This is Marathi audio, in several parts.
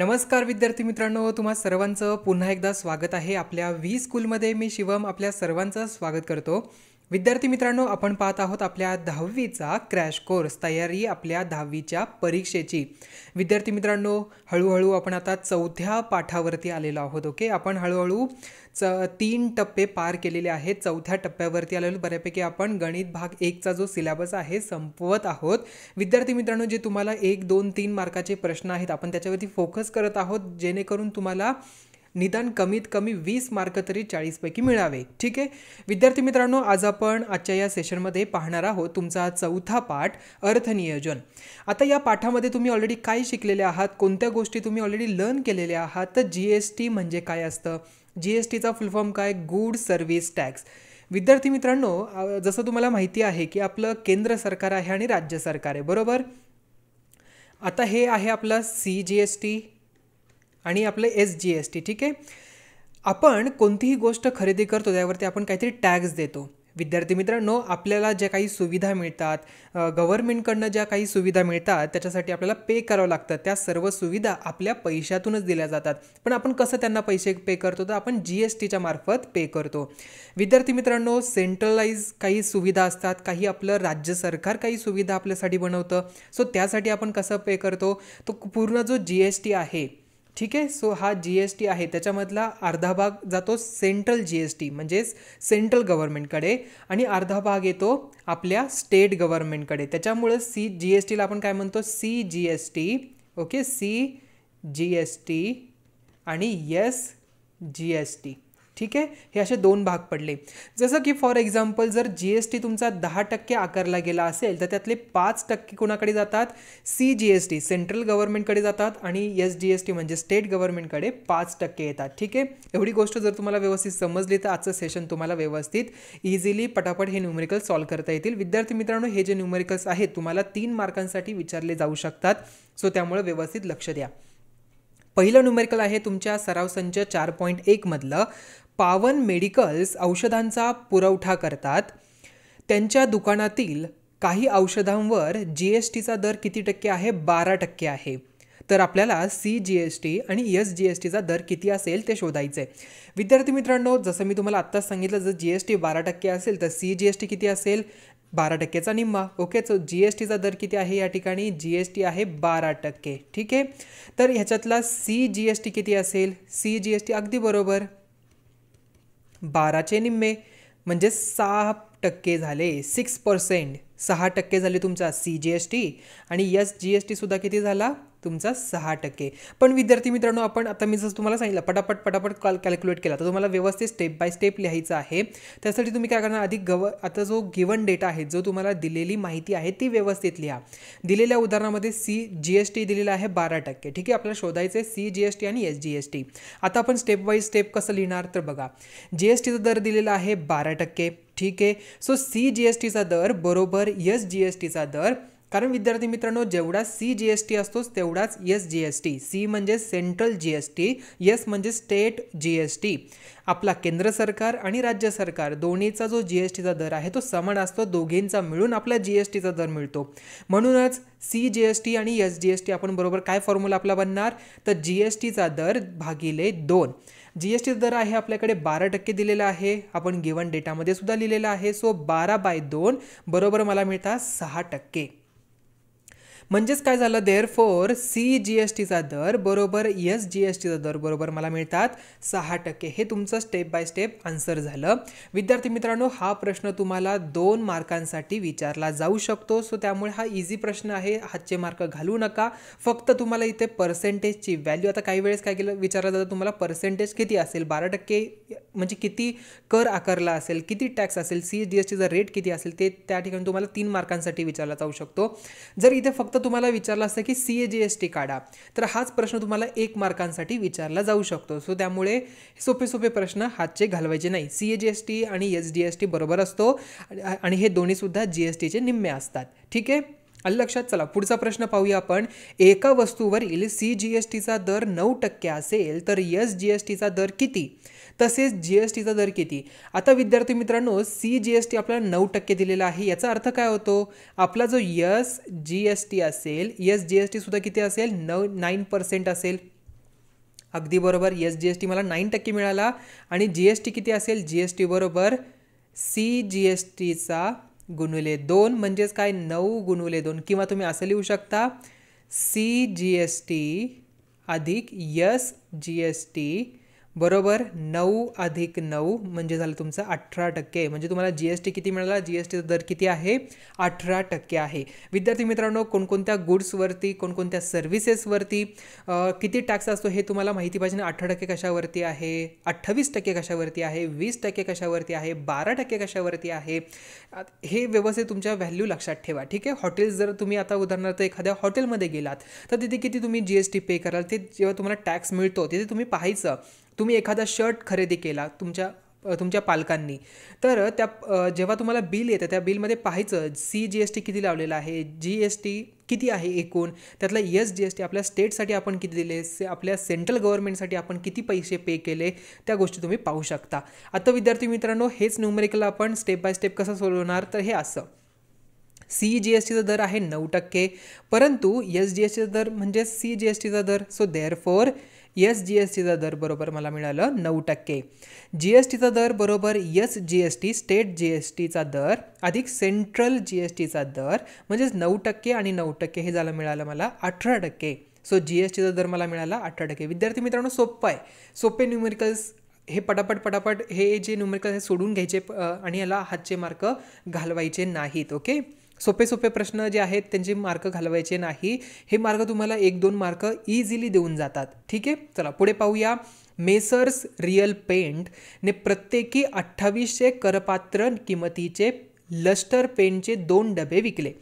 नमस्कार विद्यार्थी मित्रांनो तुम्हा सर्वांचं पुन्हा एकदा स्वागत आहे आपल्या व्ही स्कूलमध्ये मी शिवम आपल्या सर्वांचं स्वागत करतो विद्यार्थी मित्रांनो आपण पाहत आहोत आपल्या दहावीचा क्रॅश कोर्स तयारी आपल्या दहावीच्या परीक्षेची विद्यार्थी मित्रांनो हळूहळू आपण आता चौथ्या पाठावरती आलेलो आहोत ओके आपण हळूहळू च तीन टप्पे पार केलेले आहेत चौथ्या टप्प्यावरती आलेलो बऱ्यापैकी आपण गणित भाग एकचा जो सिलेबस आहे संपवत आहोत विद्यार्थी मित्रांनो जे तुम्हाला एक दोन तीन मार्काचे प्रश्न आहेत आपण त्याच्यावरती फोकस करत आहोत जेणेकरून तुम्हाला निदान कमीत कमी वीस मार्क तरी चाळीसपैकी मिळावे ठीक आहे विद्यार्थी मित्रांनो आज आपण आजच्या या सेशनमध्ये पाहणार आहोत तुमचा चौथा पाठ अर्थनियोजन आता या पाठामध्ये तुम्ही ऑलरेडी काय शिकलेले आहात कोणत्या गोष्टी तुम्ही ऑलरेडी लर्न केलेल्या आहात तर जी एस टी म्हणजे काय असतं जी एस टीचा फुलफॉर्म काय गुड सर्व्हिस टॅक्स विद्यार्थी मित्रांनो जसं तुम्हाला माहिती आहे की आपलं केंद्र सरकार आहे आणि राज्य सरकार आहे बरोबर आता हे आहे आपलं सी जी एस टी आणि आपलं एस जी एस टी ठीक आहे आपण कोणतीही गोष्ट खरेदी करतो त्यावरती आपण काहीतरी टॅक्स देतो विद्यार्थी मित्रांनो आपल्याला ज्या काही सुविधा मिळतात गव्हर्मेंटकडनं ज्या काही सुविधा मिळतात त्याच्यासाठी आपल्याला पे करावं लागतं त्या सर्व सुविधा आपल्या पैशातूनच दिल्या जातात पण आपण कसं त्यांना पैसे पे करतो तर आपण जी एस टीच्या मार्फत पे करतो विद्यार्थी मित्रांनो सेंट्रलाइज काही सुविधा असतात काही आपलं राज्य सरकार काही सुविधा आपल्यासाठी बनवतं सो त्यासाठी आपण कसं पे करतो तो पूर्ण जो जी एस टी आहे ठीक आहे सो हा जी एस टी आहे त्याच्यामधला अर्धा भाग जातो सेंट्रल जी एस टी म्हणजेच सेंट्रल गव्हर्नमेंटकडे आणि अर्धा भाग येतो आपल्या स्टेट गव्हर्नमेंटकडे त्याच्यामुळं सी जी एस टीला आपण काय म्हणतो C G S T okay C G S T आणि यस जी एस टी ठीक आहे हे असे दोन भाग पडले जसं की फॉर एक्झाम्पल जर जी एस टी तुमचा दहा टक्के आकारला गेला असेल तर त्यातले पाच टक्के कोणाकडे जातात सी जी एस टी सेंट्रल गव्हर्नमेंटकडे जातात आणि एस जी एस टी म्हणजे स्टेट गव्हर्नमेंटकडे पाच टक्के येतात ठीक आहे एवढी गोष्ट जर तुम्हाला व्यवस्थित समजली तर आजचं सेशन तुम्हाला व्यवस्थित इझिली पटापट हे न्युमेरिकल सॉल्व करता येतील विद्यार्थी मित्रांनो हे जे न्यूमेरिकल्स आहेत तुम्हाला तीन मार्कांसाठी विचारले जाऊ शकतात सो त्यामुळे व्यवस्थित लक्ष द्या पहिलं न्यूमेरिकल आहे तुमच्या सराव संच चार पॉईंट मधलं पावन मेडिकल्स औषधांचा पुरवठा करतात त्यांच्या दुकानातील काही औषधांवर जी एस टीचा दर किती टक्के आहे बारा टक्के आहे तर आपल्याला सी जी एस टी आणि एस जी एस टीचा दर किती असेल ते शोधायचं आहे विद्यार्थी मित्रांनो जसं मी तुम्हाला आत्ताच सांगितलं जर जी एस टी बारा टक्के असेल तर सी जी एस टी किती असेल बारा टक्केचा निम्मा ओके सो जी एस टीचा दर किती आहे या ठिकाणी जी एस टी आहे बारा टक्के ठीक आहे तर ह्याच्यातला सी जी एस टी किती असेल सी जी एस टी अगदी बरोबर बाराचे निम्मे म्हणजे सहा टक्के झाले सिक्स पर्सेंट सहा टक्के झाले तुमचा सी जी एस टी आणि यस जी एस टीसुद्धा किती झाला तुमचा सहा टक्के पण विद्यार्थी मित्रांनो आपण आता मी जसं तुम्हाला सांगितलं पटापट पटापट कॉल कॅल्क्युलेट केला तर तुम्हाला व्यवस्थित स्टेप बाय स्टेप लिहायचं आहे त्यासाठी तुम्ही काय करणार आधी गव आता जो गिवन डेटा आहे जो तुम्हाला दिलेली माहिती आहे ती व्यवस्थित लिहा दिलेल्या उदाहरणामध्ये सी जी एस टी दिलेला आहे बारा टक्के ठीक आहे आपल्याला शोधायचं आहे सी जी एस टी आणि एस जी एस टी आता आपण स्टेप बाय स्टेप कसं लिहिणार तर बघा जी एस टीचा दर दिलेला आहे बारा टक्के ठीक आहे सो सी जी एस टीचा दर बरोबर एस जी एस टीचा दर कारण विद्यार्थी मित्रांनो जेवढा सी जी एस टी असतोच तेवढाच S G S T C म्हणजे central G S T S म्हणजे स्टेट जी एस टी आपला केंद्र सरकार आणि राज्य सरकार दोन्हीचा जो जी एस टीचा दर आहे तो समान असतो दोघींचा मिळून आपला जी एस टीचा दर मिळतो म्हणूनच सी जी एस टी आणि एस जी एस टी आपण बरोबर काय फॉर्म्युला आपला बनणार तर जी एस टीचा दर भागिले दोन जी एस टीचा दर आहे आपल्याकडे बारा टक्के दिलेला आहे आपण गिवन डेटामध्ये सुद्धा लिहिलेला आहे सो बारा बाय दोन बरोबर मला मिळतात सहा टक्के म्हणजेच काय झालं therefore C G S टीचा दर बरोबर एस जी एस टीचा दर बरोबर मला मिळतात सहा टक्के हे तुमचं स्टेप बाय स्टेप आन्सर झालं विद्यार्थी मित्रांनो हा प्रश्न तुम्हाला दोन मार्कांसाठी विचारला जाऊ शकतो सो त्यामुळे हा इझी प्रश्न आहे हातचे मार्क घालू नका फक्त तुम्हाला इथे पर्सेंटेजची व्हॅल्यू आता काही वेळेस काय केलं विचारलं जातं तुम्हाला पर्सेंटेज किती असेल बारा टक्के म्हणजे किती कर आकारला असेल किती टॅक्स असेल सी जी एस टीचा रेट किती असेल ते त्या ठिकाणी तुम्हाला तीन मार्कांसाठी विचारला जाऊ शकतो जर इथे फक्त तुम्हाला विचारलं असतं की C A G S T काढा तर हाच प्रश्न तुम्हाला एक मार्कांसाठी विचारला जाऊ शकतो सो त्यामुळे सोपे सोपे प्रश्न हातचे घालवायचे नाही C A G S T आणि एस डी एस टी बरोबर असतो आणि हे दोन्हीसुद्धा जी एस टीचे निम्मे असतात ठीक आहे आणि लक्षात चला पुढचा प्रश्न पाहूया आपण एका वस्तूवरील सी जी एस टीचा दर नऊ टक्के असेल तर एस जी एस टीचा दर किती तसेच जी एस टीचा दर किती आता विद्यार्थी मित्रांनो सी जी एस टी आपल्याला नऊ टक्के दिलेला आहे याचा अर्थ काय होतो आपला जो यस जी एस टी असेल यस जी एस सुद्धा किती असेल नऊ नाईन पर्सेंट असेल अगदी बरोबर यस जी एस टी मला नाईन टक्के मिळाला आणि जी एस टी किती असेल जी एस टी बरोबर सी जी एस टीचा गुणवले दोन म्हणजेच काय नऊ गुणवले दोन किंवा तुम्ही असं लिहू शकता सी जी एस टी अधिक यस जी एस टी बरोबर नऊ अधिक नऊ म्हणजे झालं तुमचं अठरा टक्के म्हणजे तुम्हाला जी एस टी किती मिळाला जी एस टीचा दर किती आहे अठरा टक्के आहे विद्यार्थी मित्रांनो कोणकोणत्या गुड्सवरती कोणकोणत्या सर्व्हिसेसवरती किती टॅक्स असतो हे तुम्हाला माहिती पाहिजे ना अठरा टक्के कशावरती आहे अठ्ठावीस टक्के कशावरती आहे वीस टक्के कशावरती आहे बारा टक्के कशावरती आहे हे व्यवस्थित तुमच्या व्हॅल्यू लक्षात ठेवा ठीक आहे हॉटेल्स जर तुम्ही आता उदाहरणार्थ एखाद्या हॉटेलमध्ये गेलात तर तिथे किती तुम्ही जी एस टी पे कराल ते जेव्हा तुम्हाला टॅक्स मिळतो तिथे तुम्ही पाहायचं तुम्ही एखादा शर्ट खरेदी केला तुमच्या तुमच्या पालकांनी तर त्या जेव्हा तुम्हाला बिल येतं त्या बिलमध्ये पाहायचं सी जी एस टी किती लावलेलं आहे जी एस टी किती आहे एकूण त्यातला एस जी एस टी आपल्या स्टेटसाठी आपण किती दिले से आपल्या सेंट्रल गव्हर्नमेंटसाठी आपण किती पैसे पे केले त्या गोष्टी तुम्ही पाहू शकता आता विद्यार्थी मित्रांनो हेच न्यूमेरिकल आपण स्टेप बाय स्टेप कसं सोडवणार तर हे असं सी जी एस टीचा दर आहे नऊ टक्के परंतु एस जी एस टीचा दर म्हणजे सी जी एस टीचा दर so therefore S G S टीचा दर बरोबर मला मिळालं नऊ टक्के जी एस टीचा दर बरोबर S G S T state G S टीचा दर अधिक सेंट्रल जी एस टीचा दर म्हणजेच नऊ टक्के आणि नऊ टक्के हे झालं मिळालं मला अठरा टक्के सो जी एस टीचा दर मला मिळाला अठरा टक्के विद्यार्थी मित्रांनो सोपं आहे सोपे न्यूमेरिकल्स हे पटापट पटापट हे जे न्यूमेरिकल्स हे सोडून घ्यायचे आणि याला हातचे मार्क घालवायचे नाहीत ओके सोपे सोपे प्रश्न जे आहेत त्यांचे मार्क घालवायचे नाही हे मार्क तुम्हाला एक दोन मार्क इझिली देऊन जातात ठीक आहे चला पुढे पाहूया मेसर्स रियल पेंट ने प्रत्येकी अठ्ठावीसशे करपात्र किमतीचे लस्टर पेनचे दोन डबे विकले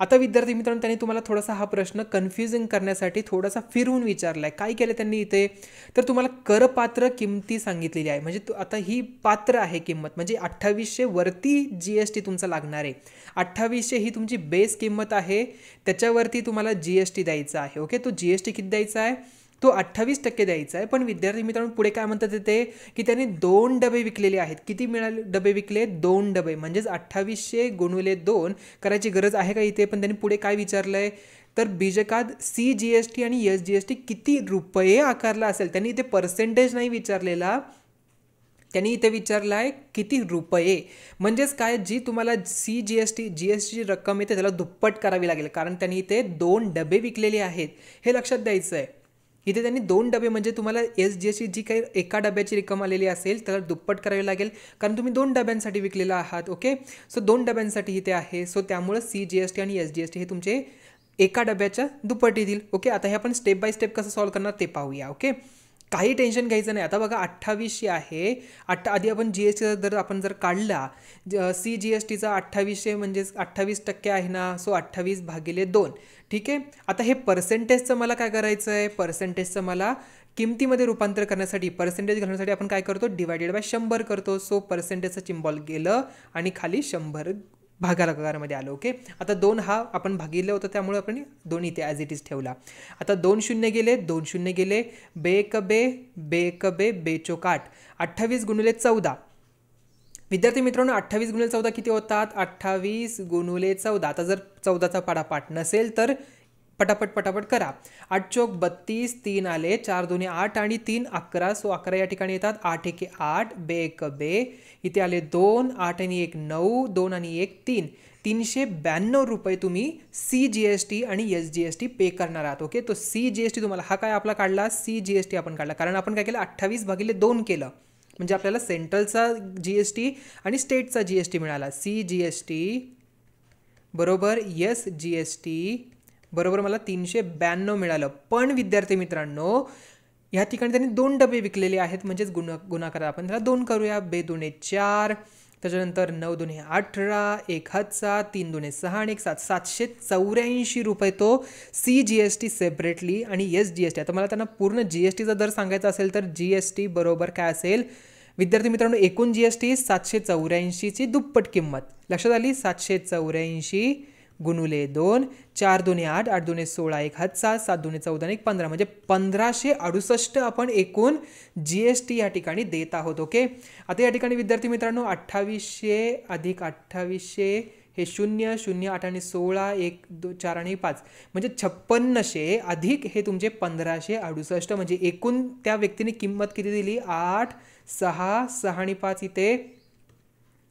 आता विद्यार्थी मित्रांनो त्यांनी तुम्हाला थोडासा हा प्रश्न कन्फ्युजिंग करण्यासाठी थोडासा फिरवून विचारलाय काय केलं त्यांनी इथे तर तुम्हाला करपात्र किंमती सांगितलेली आहे म्हणजे आता ही पात्र आहे किंमत म्हणजे अठ्ठावीसशे वरती जी एस टी तुमचा लागणार आहे अठ्ठावीसशे ही तुमची बेस किंमत आहे त्याच्यावरती तुम्हाला जी एस टी द्यायचा आहे ओके तो जी एस टी किती द्यायचा आहे तो अठ्ठावीस टक्के द्यायचा आहे पण विद्यार्थी मित्रांनो पुढे काय म्हणतात ते की त्यांनी दोन डबे विकलेले आहेत किती मिळाले डबे विकले दोन डबे म्हणजेच अठ्ठावीसशे गुणवले दोन करायची गरज आहे का इथे पण त्यांनी पुढे काय विचारलं आहे तर बीजकात सी जी एस टी आणि एस जी एस टी किती रुपये आकारला असेल त्यांनी इथे पर्सेंटेज नाही विचारलेला त्यांनी इथे विचारलं आहे किती रुपये म्हणजेच काय जी तुम्हाला C G S T G S टीची रक्कम येते त्याला दुप्पट करावी लागेल कारण त्यांनी इथे दोन डबे विकलेले आहेत हे लक्षात द्यायचं आहे इथे त्यांनी दोन डबे म्हणजे तुम्हाला एस जी एसची जी काही एका डब्याची रक्कम आलेली असेल तर दुप्पट करावी लागेल कारण तुम्ही दोन डब्यांसाठी विकलेला आहात ओके सो दोन डब्यांसाठी इथे आहे सो त्यामुळं सी जी एस टी आणि एस जी एस टी हे तुमचे एका डब्याच्या दुप्पट येतील ओके आता हे आपण स्टेप बाय स्टेप कसं सॉल्व्ह करणार ते पाहूया ओके काही टेन्शन घ्यायचं नाही आता बघा अठ्ठावीसशे आहे अठ्ठा आधी आपण जी एस टीचा दर आपण जर काढला सी जी एस टीचा अठ्ठावीसशे म्हणजे अठ्ठावीस टक्के आहे ना सो अठ्ठावीस भागिले दोन ठीक आहे आता हे पर्सेंटेजचं मला काय करायचं आहे पर्सेंटेजचं मला किमतीमध्ये रूपांतर करण्यासाठी पर्सेंटेज घालण्यासाठी आपण काय करतो डिवायडेड बाय शंभर करतो सो पर्सेंटेजचं चिंबॉल गेलं आणि खाली शंभर भागाकारामध्ये आलो ओके आता दोन हा आपण भागिले होता त्यामुळे आपण दोन इथे ॲज इट इज ठेवला आता दोन शून्य गेले दोन शून्य गेले बेक बे बेक बे चोकाट अठ्ठावीस गुणिले चौदा विद्यार्थी मित्रांनो अठ्ठावीस गुणिले चौदा किती होतात अठ्ठावीस गुणुले चौदा आता जर चौदाचा पाडापाठ नसेल तर पटापट पटापट करा आठ चौक बत्तीस तीन आले चार दोन्ही आठ आणि तीन अकरा सो अकरा या ठिकाणी येतात आठ एके आठ बे एक बे इथे आले दोन आठ आणि एक नऊ दोन आणि एक तीन तीनशे ब्याण्णव रुपये तुम्ही सी जी एस टी आणि S G S T pay करणार आहात ओके तो सी जी एस टी तुम्हाला हा काय आपला काढला सी जी एस टी आपण काढला कारण आपण काय केलं अठ्ठावीस भागिले दोन केलं म्हणजे आपल्याला सेंट्रलचा जी एस टी आणि स्टेटचा जी एस टी मिळाला सी जी एस टी बरोबर एस जी एस टी बरोबर मला तीनशे ब्याण्णव मिळालं पण विद्यार्थी मित्रांनो या ठिकाणी त्यांनी दोन डबे विकलेले आहेत म्हणजेच गुण गुणाकार आपण त्याला दोन करूया बे दुणे चार त्याच्यानंतर नऊ दोन्ही अठरा एक हजार तीन दोन्ही सहा आणि एक सात सातशे चौऱ्याऐंशी रुपये तो C G S T separately आणि एस जी एस टी आता मला त्यांना पूर्ण जी एस टीचा दर सांगायचा असेल तर जी एस टी बरोबर काय असेल विद्यार्थी मित्रांनो एकूण जी एस टी सातशे चौऱ्याऐंशीची दुप्पट किंमत लक्षात आली सातशे चौऱ्याऐंशी गुणुले दोन चार दोन्ही आठ आठ दोन्ही सोळा एक हात सात सात दोन्ही चौदा एक पंधरा म्हणजे पंधराशे अडुसष्ट आपण एकूण जी एस टी या ठिकाणी देत आहोत ओके आता या ठिकाणी विद्यार्थी मित्रांनो अठ्ठावीसशे अधिक अठ्ठावीसशे हे शून्य शून्य आठ आणि सोळा एक दो चार आणि पाच म्हणजे छप्पन्नशे अधिक हे तुमचे पंधराशे अडुसष्ट म्हणजे एकूण त्या व्यक्तीने किंमत किती दिली आठ सहा सहा आणि पाच इथे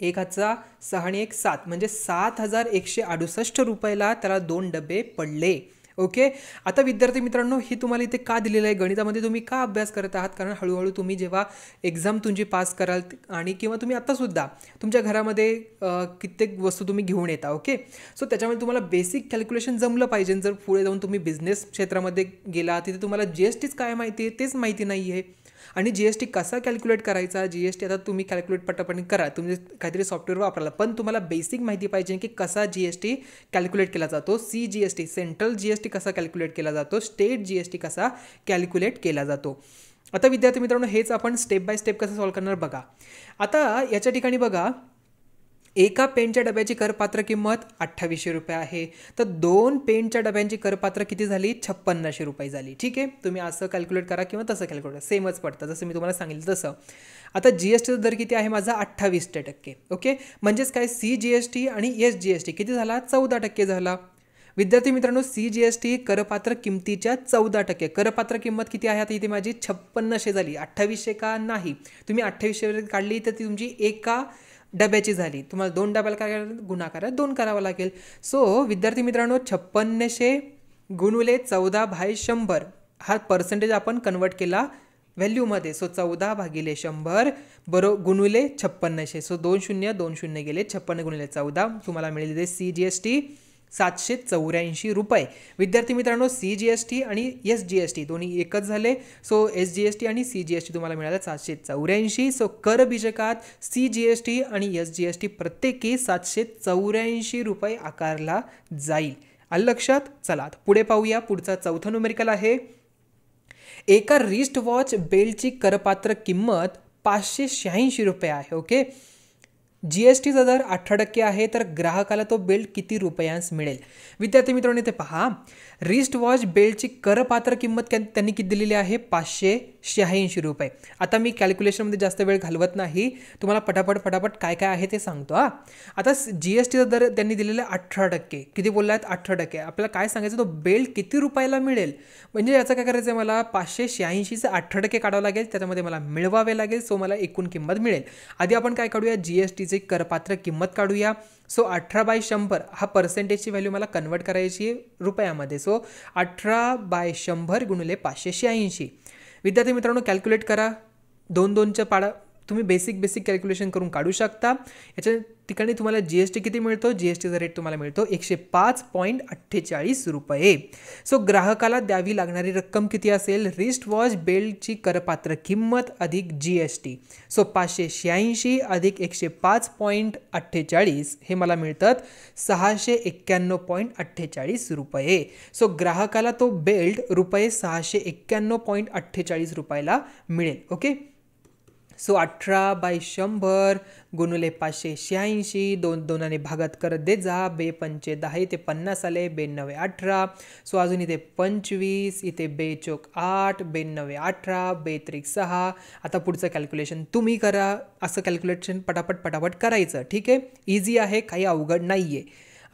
एक हाचा सहा आणि एक सात म्हणजे सात हजार एकशे अडुसष्ट रुपयाला त्याला दोन डबे पडले ओके आता विद्यार्थी मित्रांनो ही तुम्हाला इथे का दिलेलं आहे गणितामध्ये तुम्ही का अभ्यास करत आहात कारण हळूहळू तुम्ही जेव्हा एक्झाम तुमची पास कराल आणि किंवा तुम्ही आत्तासुद्धा तुमच्या घरामध्ये कित्येक वस्तू तुम्ही घेऊन येता ओके सो त्याच्यामुळे तुम्हाला बेसिक कॅल्क्युलेशन जमलं पाहिजे जर पुढे जाऊन तुम्ही बिझनेस क्षेत्रामध्ये गेला तिथे तुम्हाला जी एस टीच काय माहिती आहे तेच माहिती नाही आहे आणि जीएसटी कसा कॅल्क्युलेट करायचा जी एस टी आता तुम्ही कॅल्क्युलेट पटापट करा तुम्ही काहीतरी सॉफ्टवेअर वापराला पण तुम्हाला बेसिक माहिती पाहिजे की कसा जीएसटी कॅल्क्युलेट केला जातो सी जीएसटी सेंट्रल जीएसटी कसा कॅल्क्युलेट केला जातो स्टेट जीएसटी कसा कॅल्क्युलेट केला जातो आता विद्यार्थी मित्रांनो हेच आपण स्टेप बाय स्टेप कसं सॉल्व्ह करणार बघा आता याच्या ठिकाणी बघा एका पेनच्या डब्याची करपात्र किंमत अठ्ठावीसशे रुपये आहे तर दोन पेनच्या डब्यांची करपात्र किती झाली छप्पन्नशे रुपये झाली ठीक आहे तुम्ही असं कॅल्क्युलेट करा किंवा तसं कॅल्क्युलेट करा सेमच पडतं जसं मी तुम्हाला सांगितलं तसं आता जी एस टीचा दर किती आहे माझा अठ्ठावीस टक्के ओके म्हणजेच काय सी जी एस टी आणि एस जी एस टी किती झाला चौदा टक्के झाला विद्यार्थी मित्रांनो सी जी एस टी करपात्र किमतीच्या चौदा टक्के करपात्र किंमत किती आहे आता इथे माझी छप्पन्नशे झाली अठ्ठावीसशे का नाही तुम्ही अठ्ठावीसशे काढली तर ती तुमची एका डब्याची झाली तुम्हाला दोन डब्याला काय करायला गुणाकारात दोन करावा लागेल सो विद्यार्थी मित्रांनो छप्पन्नशे गुणुले चौदा भाय शंभर हा पर्सेंटेज आपण कन्वर्ट केला व्हॅल्यूमध्ये सो चौदा भागिले शंभर बरो गुणुले छप्पन्नशे सो दोन शून्य दोन शून्य गेले छप्पन्न गुणिले चौदा तुम्हाला मिळेल ते सी जी एस टी सातशे चौऱ्याऐंशी रुपये विद्यार्थी मित्रांनो सी जी एस टी आणि एस जी एस टी दोन्ही एकच झाले so S G S T आणि सी जी एस टी तुम्हाला मिळालं सातशे चौऱ्याऐंशी सो कर बीजकात सी जी एस टी आणि एस जी एस टी प्रत्येकी सातशे चौऱ्याऐंशी रुपये आकारला जाईल आलं लक्षात चला पुढे पाहूया पुढचा चौथा न्युमेरिकल आहे एका रिस्ट वॉच बेल्टची करपात्र किंमत पाचशे शहाऐंशी रुपये आहे ओके जी एस टीचा दर अठरा टक्के आहे तर ग्राहकाला तो बेल्ट किती रुपयांस मिळेल विद्यार्थी मित्रांनो इथे पहा रिस्ट वॉच बेल्टची करपात्र किंमत त्यांनी किती दिलेली आहे पाचशे शहाऐंशी रुपये आता मी कॅल्क्युलेशनमध्ये जास्त वेळ घालवत नाही तुम्हाला पटापट पटापट काय काय आहे ते सांगतो हा आता जी एस टीचा दर त्यांनी दिलेला अठरा टक्के किती बोलला आहेत अठरा टक्के आपल्याला काय सांगायचं तो बेल्ट किती रुपयाला मिळेल म्हणजे याचं काय करायचं आहे मला पाचशे शहाऐंशीचं अठरा टक्के काढावं लागेल त्याच्यामध्ये मला मिळवावे लागेल सो मला एकूण किंमत मिळेल आधी आपण काय काढूया जी एस टीचे करपात्र किंमत काढूया सो अठरा बाय शंभर हा पर्सेंटेजची व्हॅल्यू मला कन्वर्ट करायची आहे रुपयामध्ये सो अठरा बाय शंभर गुणिले पाचशे शहाऐंशी विद्यार्थी मित्रांनो कॅल्क्युलेट करा दोन दोनच्या पाडा तुम्ही बेसिक बेसिक कॅल्क्युलेशन करून काढू शकता याच्या ठिकाणी तुम्हाला जी एस टी किती मिळतो जी एस टीचा रेट तुम्हाला मिळतो एकशे पाच पॉईंट अठ्ठेचाळीस रुपये सो ग्राहकाला द्यावी लागणारी रक्कम किती असेल रिस्ट वॉच बेल्टची करपात्र किंमत अधिक जी एस टी सो पाचशे शहाऐंशी अधिक एकशे पाच पॉईंट अठ्ठेचाळीस हे मला मिळतात सहाशे एक्क्याण्णव पॉईंट अठ्ठेचाळीस रुपये सो ग्राहकाला तो बेल्ट रुपये सहाशे एक्क्याण्णव पॉईंट अठ्ठेचाळीस रुपयाला मिळेल ओके सो अठरा बाय शंभर गुणुले पाचशे शहाऐंशी दोन दोनाने भागात करत दे जा बे पंचे दहा इथे पन्नास आले बेन्नवे अठरा सो अजून इथे पंचवीस इथे बे चोक आठ बेन्नवे अठरा बेत्रिक सहा आता पुढचं कॅल्क्युलेशन तुम्ही करा असं कॅल्क्युलेशन पटापट पटापट करायचं ठीक आहे इझी आहे काही अवघड नाही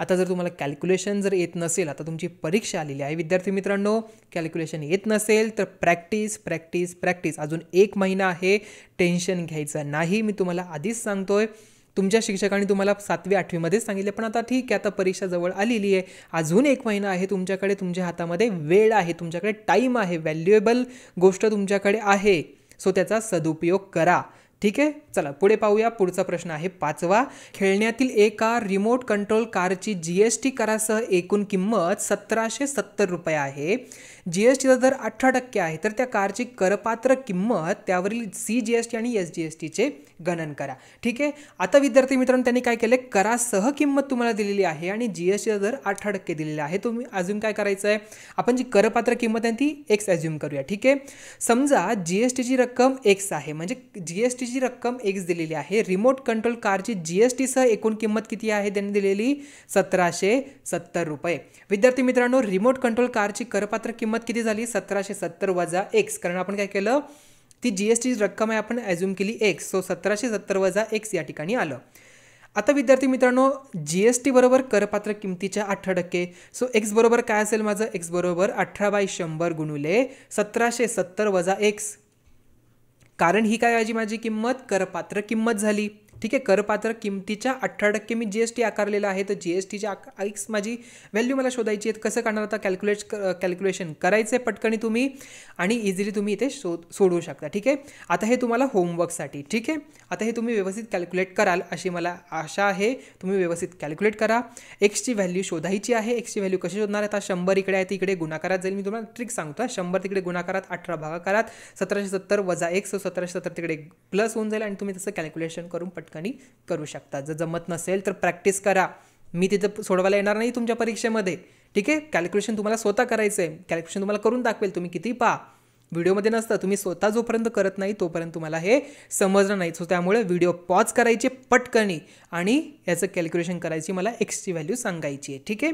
आता जर तुम्हाला कॅल्क्युलेशन जर येत नसेल आता तुमची परीक्षा आलेली आहे विद्यार्थी मित्रांनो कॅल्क्युलेशन येत नसेल तर प्रॅक्टिस प्रॅक्टिस प्रॅक्टिस अजून एक महिना आहे टेन्शन घ्यायचं नाही मी तुम्हाला आधीच सांगतोय तुमच्या शिक्षकांनी तुम्हाला सातवी आठवीमध्येच सांगितले पण आता ठीक आहे आता परीक्षा जवळ आलेली आहे अजून एक महिना आहे तुमच्याकडे तुमच्या हातामध्ये वेळ आहे तुमच्याकडे टाईम आहे व्हॅल्युएबल गोष्ट तुमच्याकडे आहे सो त्याचा सदुपयोग करा ठीक आहे चला पुढे पाहूया पुढचा प्रश्न आहे पाचवा खेळण्यातील एका रिमोट कंट्रोल कारची जी एस टी करासह एकूण किंमत सतराशे सत्तर रुपये आहे जी एस टीचा दर अठरा टक्के आहे तर त्या कारची करपात्र किंमत त्यावरील सी जी एस टी आणि एस जी एस टीचे गणन करा ठीक आहे आता विद्यार्थी मित्रांनो त्यांनी काय केलं करासह किंमत तुम्हाला दिलेली आहे आणि जी एस टीचा दर अठरा टक्के दिलेला आहे तुम्ही अजून काय करायचं आहे आपण जी करपात्र किंमत आहे ती एक्स अज्युम करूया ठीक आहे समजा जी एस टीची रक्कम एक्स आहे म्हणजे जी एस टीची जी रक्कम एक्स दिलेली आहे रिमोट कंट्रोल कारची जी एस टीसह एकूण किंमत किती आहे त्यांनी दिलेली सतराशे सत्तर रुपये विद्यार्थी मित्रांनो रिमोट कंट्रोल कारची करपात्र किंमत किती झाली सतराशे सत्तर वजा एक्स कारण आपण काय केलं ती जी एस टी रक्कम आहे आपण ॲझ्युम केली एक्स सो सतराशे सत्तर वजा एक्स या ठिकाणी आलं आता विद्यार्थी मित्रांनो जी एस टी बरोबर करपात्र किमतीच्या अठरा टक्के सो एक्स बरोबर काय असेल माझं एक्स बरोबर अठरा बाय शंभर गुणुले सतराशे सत्तर वजा एक्स कारण ही काय आजी माझी किंमत करपात्र किंमत झाली ठीक आहे करपात्र किमतीच्या अठरा टक्के मी जी एस टी आकारलेला आहे तर जी एस टीच्या आक्स माझी व्हॅल्यू मला शोधायची आहेत कसं करणार आता कॅल्क्युलेट कॅल्क्युलेशन करायचं आहे पटकनी तुम्ही आणि इझिली तुम्ही इथे शोध सोडवू शकता ठीक आहे आता हे तुम्हाला होमवर्कसाठी ठीक आहे आता हे तुम्ही व्यवस्थित कॅल्क्युलेट कराल अशी मला आशा आहे तुम्ही व्यवस्थित कॅल्क्युलेट करा एक्सची व्हॅल्यू शोधायची आहे एक्सची व्हॅल्यू कशी शोधणार आता शंभर इकडे आहे तिकडे गुणाकारात जाईल मी तुम्हाला ट्रिक सांगतो शंभर तिकडे गुणाकारात अठरा भागाकारात सतराशे सत्तर वजा एक सतराशे सत्तर तिकडे प्लस होऊन जाईल आणि तुम्ही तसं कॅल्क्युलेशन करून पटकन पटकनी करू शकता जर जमत नसेल तर प्रॅक्टिस करा मी तिथं सोडवायला येणार नाही तुमच्या परीक्षेमध्ये ठीक आहे कॅल्क्युलेशन तुम्हाला स्वतः करायचं आहे कॅल्क्युलेशन तुम्हाला करून दाखवेल तुम्ही किती पहा व्हिडिओमध्ये नसतं तुम्ही स्वतः जोपर्यंत करत नाही तोपर्यंत तुम्हाला हे समजलं नाही सो त्यामुळे व्हिडिओ पॉज करायचे पटकणी आणि याचं कॅल्क्युलेशन करायची मला एक्सची व्हॅल्यू सांगायची आहे ठीक आहे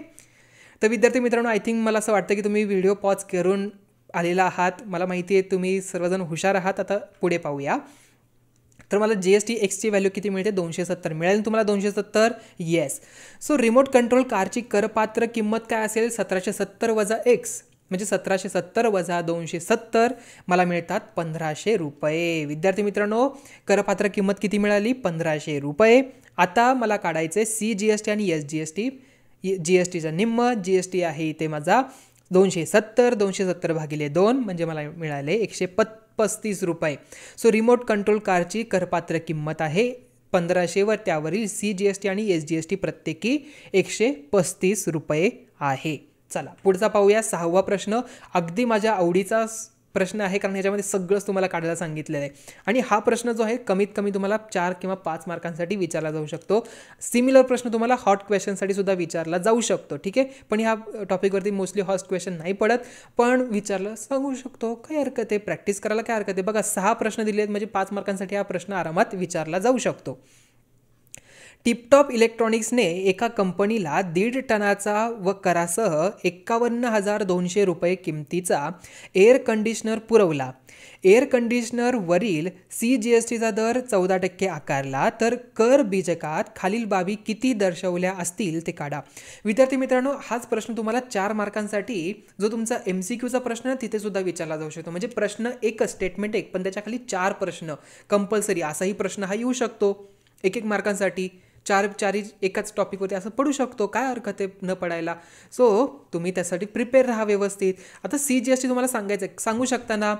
तर विद्यार्थी मित्रांनो आय थिंक मला असं वाटतं की तुम्ही व्हिडिओ पॉज करून आलेला आहात मला माहिती आहे तुम्ही सर्वजण हुशार आहात आता पुढे पाहूया तर मला जी एस टी एक्सची व्हॅल्यू किती मिळते दोनशे सत्तर मिळेल तुम्हाला दोनशे सत्तर येस सो रिमोट कंट्रोल कारची करपात्र किंमत काय असेल सतराशे सत्तर वजा एक्स म्हणजे सतराशे सत्तर वजा दोनशे सत्तर मला मिळतात पंधराशे रुपये विद्यार्थी मित्रांनो करपात्र किंमत किती मिळाली पंधराशे रुपये आता मला काढायचे सी जी एस टी आणि S G S T G S टीचा निम्म जी एस टी आहे ते माझा दोनशे सत्तर दोनशे सत्तर भागिले दोन म्हणजे मला मिळाले एकशे पत् पस्तीस रुपये सो रिमोट कंट्रोल कारची करपात्र किंमत आहे पंधराशे वर त्यावरील सी जी एस टी आणि एस जी एस टी प्रत्येकी एकशे पस्तीस रुपये आहे चला पुढचा पाहूया सहावा प्रश्न अगदी माझ्या आवडीचा प्रश्न आहे कारण ह्याच्यामध्ये सगळंच तुम्हाला काढायला सांगितलेलं आहे आणि हा प्रश्न जो आहे कमीत कमी तुम्हाला चार किंवा पाच मार्कांसाठी विचारला जाऊ शकतो सिमिलर प्रश्न तुम्हाला हॉट क्वेश्चनसाठी सुद्धा विचारला जाऊ शकतो ठीक आहे पण ह्या टॉपिकवरती मोस्टली हॉट क्वेश्चन नाही पडत पण विचारलं सांगू शकतो काय हरकत आहे प्रॅक्टिस करायला काय हरकत आहे बघा सहा प्रश्न दिले आहेत म्हणजे पाच मार्कांसाठी हा प्रश्न आरामात विचारला जाऊ शकतो टिपटॉप इलेक्ट्रॉनिक्सने एका कंपनीला दीड टनाचा व करासह एक्कावन्न हजार दोनशे रुपये किमतीचा एअर कंडिशनर पुरवला एअर कंडिशनरवरील सी जी एस टीचा दर चौदा टक्के आकारला तर कर बीजकात खालील बाबी किती दर्शवल्या असतील ते काढा विद्यार्थी मित्रांनो हाच प्रश्न तुम्हाला चार मार्कांसाठी जो तुमचा एम सी क्यूचा प्रश्न तिथे सुद्धा विचारला जाऊ शकतो म्हणजे प्रश्न एकच स्टेटमेंट एक पण त्याच्या खाली चार प्रश्न कंपल्सरी असाही प्रश्न हा येऊ शकतो एक एक मार्कांसाठी चार चारी एकाच टॉपिकवरती असं पडू शकतो काय हरकत आहे न पडायला सो तुम्ही त्यासाठी प्रिपेअर राहा व्यवस्थित आता सी जी एस टी तुम्हाला सांगायचं सांगू शकताना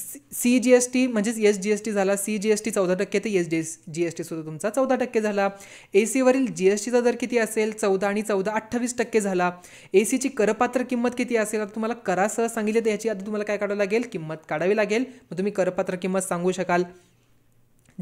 सी जी एस टी म्हणजेच एस जी एस टी झाला सी जी एस टी चौदा टक्के ते S G S G S T सुद्धा तुमचा चौदा टक्के झाला ए सीवरील जी एस टीचा दर किती असेल चौदा आणि चौदा अठ्ठावीस टक्के झाला ए सीची करपात्र किंमत किती असेल आता तुम्हाला करासह सांगितले तर याची आधी तुम्हाला काय काढावं लागेल किंमत काढावी लागेल मग तुम्ही करपात्र किंमत सांगू शकाल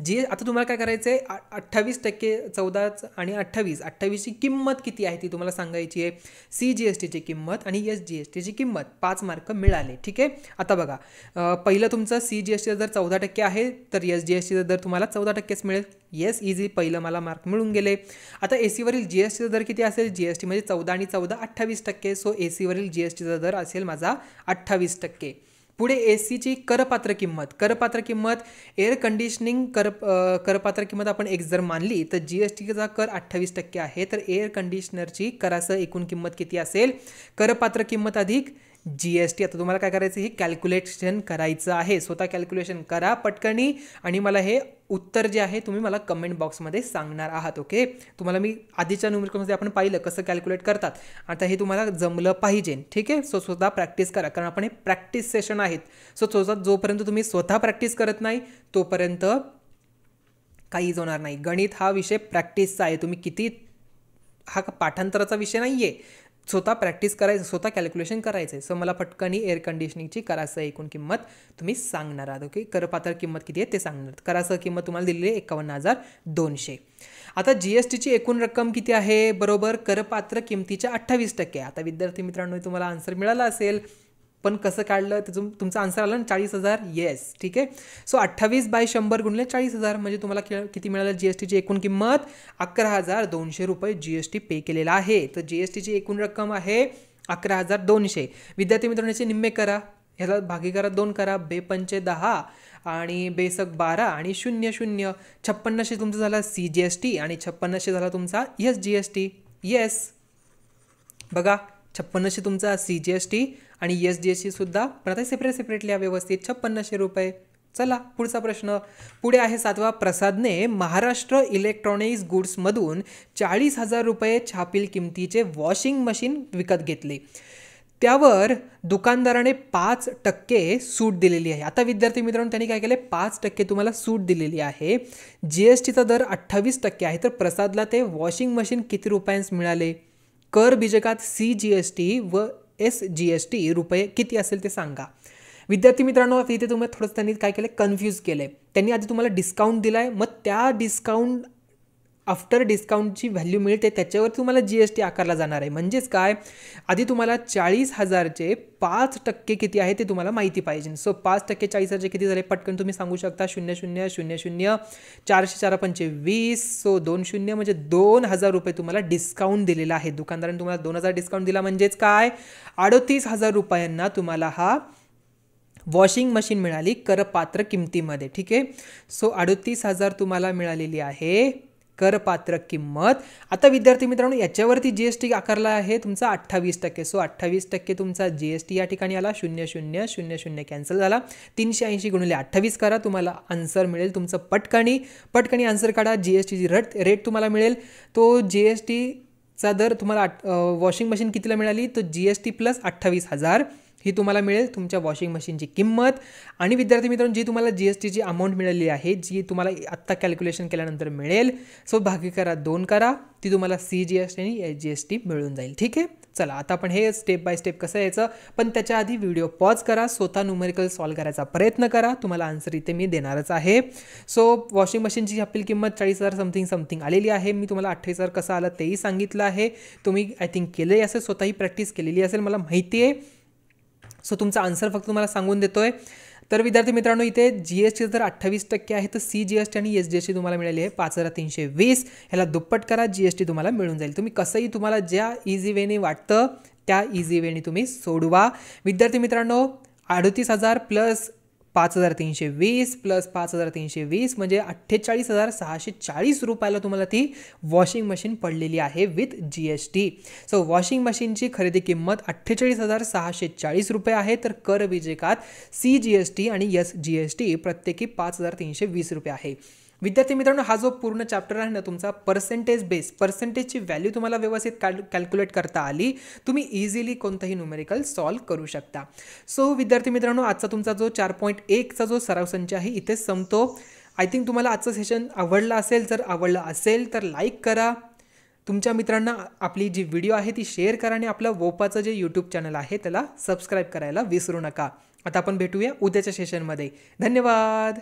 जे आता तुम्हाला काय करायचं आहे अठ्ठावीस टक्के चौदा आणि अठ्ठावीस अठ्ठावीसची किंमत किती आहे ती तुम्हाला सांगायची आहे सी जी एस टीची किंमत आणि एस जी एस टीची किंमत पाच मार्क मिळाले ठीक आहे आता बघा पहिलं तुमचं सी जी एस टीचं जर चौदा टक्के आहे तर एस जी एस टीचं दर तुम्हाला चौदा टक्केच मिळेल येस इझी पहिलं मला मार्क मिळून गेले आता ए सीवरील जी एस टीचा दर किती असेल जी एस टी म्हणजे चौदा आणि चौदा अठ्ठावीस टक्के सो ए सीवरील जी एस टीचा दर असेल माझा अठ्ठावीस टक्के पुढे ए सीची करपात्र किंमत करपात्र किंमत एअर कंडिशनिंग कर करपात्र किंमत आपण एक जर मानली तर जी एस टीचा कर अठ्ठावीस टक्के आहे तर एअर कंडिशनरची करासह एकूण किंमत किती असेल करपात्र किंमत अधिक जी एस टी आता तुम्हाला काय करायचं हे कॅल्क्युलेशन करायचं आहे स्वतः कॅल्क्युलेशन करा पटकनी आणि मला हे उत्तर जे आहे तुम्ही मला कमेंट बॉक्समध्ये सांगणार आहात ओके तुम्हाला मी आधीच्या नुमरिकमध्ये आपण पाहिलं कसं कॅल्क्युलेट करतात आता हे तुम्हाला जमलं पाहिजे ठीक आहे सो स्वतः प्रॅक्टिस करा कारण आपण हे प्रॅक्टिस सेशन आहेत सो स्वतः जोपर्यंत तुम्ही स्वतः प्रॅक्टिस करत नाही तोपर्यंत काहीच होणार नाही गणित हा विषय प्रॅक्टिसचा आहे तुम्ही किती हा पाठांतराचा विषय नाही आहे स्वतः प्रॅक्टिस करायचं स्वतः कॅल्क्युलेशन करायचं आहे सो मला पटकन एअर कंडिशनिंगची करासह एकूण किंमत तुम्ही सांगणार आहात ओके करपात्र किंमत किती आहे ते सांगणार करासह किंमत तुम्हाला दिलेली आहे एकावन्न हजार दोनशे आता जी एस टीची एकूण रक्कम किती आहे बरोबर करपात्र किमतीच्या अठ्ठावीस टक्के आता विद्यार्थी मित्रांनो तुम्हाला आन्सर मिळाला असेल पण कसं काढलं त्याचं तुमचा आन्सर आला ना चाळीस हजार येस ठीक आहे सो अठ्ठावीस बाय शंभर गुणले चाळीस हजार म्हणजे तुम्हाला किती मिळालं जी एस टीची एकूण किंमत अकरा हजार दोनशे रुपये जी एस टी पे केलेला आहे तर जी एस टीची एकूण रक्कम आहे अकरा हजार दोनशे विद्यार्थी मित्रांचे निम्मे करा ह्याला भागीकारात दोन करा बेपंचे दहा आणि बेसक बारा आणि शून्य शून्य छप्पन्नशे तुमचा झाला सी जी एस टी आणि छप्पन्नशे झाला तुमचा S G S T yes बघा छप्पन्नशे तुमचा सी जी एस टी आणि एस जी एस सुद्धा पण आता सेपरेट सेपरेटली व्यवस्थित छप्पन्नशे रुपये चला पुढचा प्रश्न पुढे आहे सातवा प्रसादने महाराष्ट्र इलेक्ट्रॉनिक्स गुड्समधून चाळीस हजार रुपये छापील किमतीचे वॉशिंग मशीन विकत घेतले त्यावर दुकानदाराने पाच टक्के सूट दिलेली आहे आता विद्यार्थी मित्रांनो त्यांनी काय केले पाच टक्के तुम्हाला सूट दिलेली आहे जी एस टीचा दर अठ्ठावीस टक्के आहे तर प्रसादला ते वॉशिंग मशीन किती रुपयांस मिळाले कर बीजकात सी जी एस टी व एस जी एस टी रुपये किती असेल ते सांगा विद्यार्थी मित्रांनो इथे तुम्ही थोडंसं त्यांनी काय केलं कन्फ्यूज केलं आहे त्यांनी आधी तुम्हाला डिस्काउंट दिला आहे मग त्या डिस्काउंट आफ्टर डिस्काउंटची व्हॅल्यू मिळते त्याच्यावर तुम्हाला जी एस टी आकारला जाणार आहे म्हणजेच काय आधी तुम्हाला चाळीस हजारचे पाच टक्के किती आहे ते तुम्हाला माहिती पाहिजे सो पाच टक्के चाळीस हजारचे किती झाले पटकन तुम्ही सांगू शकता शून्य शून्य शून्य शून्य चारशे चार पंचे वीस सो दोन शून्य म्हणजे दोन हजार रुपये तुम्हाला डिस्काउंट दिलेला आहे दुकानदाराने तुम्हाला दोन हजार डिस्काउंट दिला म्हणजेच काय अडतीस हजार रुपयांना तुम्हाला हा वॉशिंग मशीन मिळाली करपात्र किमतीमध्ये ठीक आहे सो अडतीस हजार तुम्हाला मिळालेली आहे करपात्र किंमत आता विद्यार्थी मित्रांनो याच्यावरती जी एस टी आकारला आहे तुमचा अठ्ठावीस टक्के सो अठ्ठावीस टक्के तुमचा जी एस टी या ठिकाणी आला शून्य शून्य शून्य शून्य कॅन्सल झाला तीनशे ऐंशी गुणिले अठ्ठावीस करा तुम्हाला आन्सर मिळेल तुमचं पटकणी पटकणी आन्सर काढा जी एस टीची रट रेट तुम्हाला मिळेल तो जी एस टीचा दर तुम्हाला वॉशिंग मशीन कितीला मिळाली तो जी एस टी प्लस अठ्ठावीस हजार ही तुम्हाला मिळेल तुमच्या वॉशिंग मशीनची किंमत आणि विद्यार्थी मित्रांनो जी तुम्हाला जी एस टीची अमाऊंट मिळाली आहे जी तुम्हाला आत्ता कॅल्क्युलेशन केल्यानंतर मिळेल सो भागी करा दोन करा ती तुम्हाला सी जी एस टी आणि एस जी एस टी मिळून जाईल ठीक आहे चला आता आपण हे स्टेप बाय स्टेप कसं यायचं पण त्याच्या आधी व्हिडिओ पॉज करा स्वतः न्युमेरिकल सॉल्व करायचा प्रयत्न करा तुम्हाला आन्सर इथे मी देणारच आहे सो वॉशिंग मशीनची आपली किंमत चाळीस हजार समथिंग समथिंग आलेली आहे मी तुम्हाला अठ्ठावीस हजार कसं आलं तेही सांगितलं आहे तुम्ही आय थिंक केलं असेल स्वतःही प्रॅक्टिस केलेली असेल मला माहिती आहे सो तुमचा आन्सर फक्त तुम्हाला सांगून देतोय तर विद्यार्थी मित्रांनो इथे जी एस टी तर अठ्ठावीस टक्के आहे तर सी जी एस टी आणि एस जी एस टी तुम्हाला मिळाली आहे पाच हजार तीनशे वीस ह्याला दुप्पट करा जी एस टी तुम्हाला मिळून जाईल तुम्ही कसंही तुम्हाला ज्या इझी वेने वाटतं त्या इझी वेने तुम्ही सोडवा विद्यार्थी मित्रांनो अडतीस हजार प्लस पाच हजार तीनशे वीस प्लस पाच हजार तीनशे वीस म्हणजे अठ्ठेचाळीस हजार सहाशे चाळीस रुपयाला तुम्हाला ती वॉशिंग मशीन पडलेली आहे with G S T so washing मशीनची खरेदी किंमत अठ्ठेचाळीस हजार सहाशे चाळीस रुपये आहे तर कर विजेकात सी जी एस टी आणि एस जी एस टी प्रत्येकी पाच हजार तीनशे वीस रुपये आहे विद्यार्थी मित्रांनो हा जो पूर्ण चॅप्टर आहे ना तुमचा पर्सेंटेज बेस पर्सेंटेजची व्हॅल्यू तुम्हाला व्यवस्थित कॅल्क्युलेट करता आली तुम्ही इझिली कोणतंही न्युमेरिकल सॉल्व्ह करू शकता सो विद्यार्थी मित्रांनो आजचा तुमचा जो चार पॉईंट एकचा जो सराव संच आहे इथेच संपतो आय थिंक तुम्हाला आजचं सेशन आवडलं असेल जर आवडलं असेल तर लाईक करा तुमच्या मित्रांना आपली जी व्हिडिओ आहे ती शेअर करा आणि आपलं वोपाचं जे यूट्यूब चॅनल आहे त्याला सबस्क्राईब करायला विसरू नका आता आपण भेटूया उद्याच्या सेशनमध्ये धन्यवाद